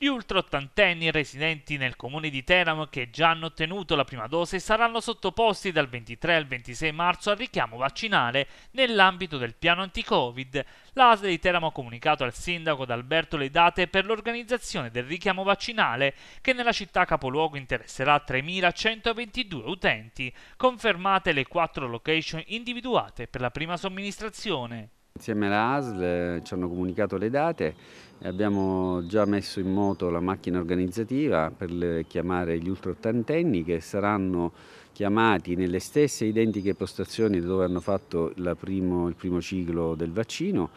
Gli ultraottantenni residenti nel comune di Teramo che già hanno ottenuto la prima dose saranno sottoposti dal 23 al 26 marzo al richiamo vaccinale nell'ambito del piano anti-Covid. L'ASL di Teramo ha comunicato al sindaco D'Alberto le date per l'organizzazione del richiamo vaccinale che nella città capoluogo interesserà 3.122 utenti, confermate le quattro location individuate per la prima somministrazione. Insieme alla ASL eh, ci hanno comunicato le date e abbiamo già messo in moto la macchina organizzativa per chiamare gli ultraottantenni che saranno chiamati nelle stesse identiche postazioni dove hanno fatto primo, il primo ciclo del vaccino.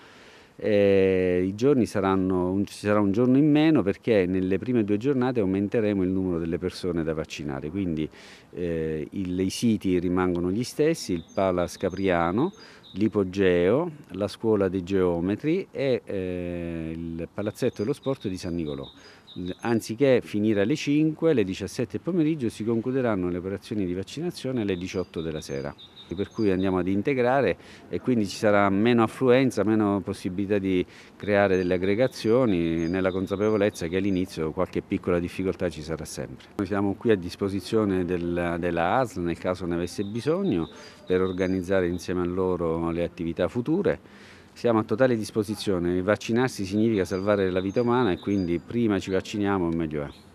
E I giorni saranno, ci sarà un giorno in meno perché nelle prime due giornate aumenteremo il numero delle persone da vaccinare, quindi eh, i, i siti rimangono gli stessi, il Palas Capriano, l'Ipogeo, la scuola dei geometri e eh, il palazzetto dello sport di San Nicolò. Anziché finire alle 5, alle 17 pomeriggio si concluderanno le operazioni di vaccinazione alle 18 della sera, per cui andiamo ad integrare e quindi ci sarà meno affluenza, meno possibilità di creare delle aggregazioni nella consapevolezza che all'inizio qualche piccola difficoltà ci sarà sempre. Noi siamo qui a disposizione del, della ASL nel caso ne avesse bisogno per organizzare insieme a loro preparano le attività future. Siamo a totale disposizione, vaccinarsi significa salvare la vita umana e quindi prima ci vacciniamo meglio è.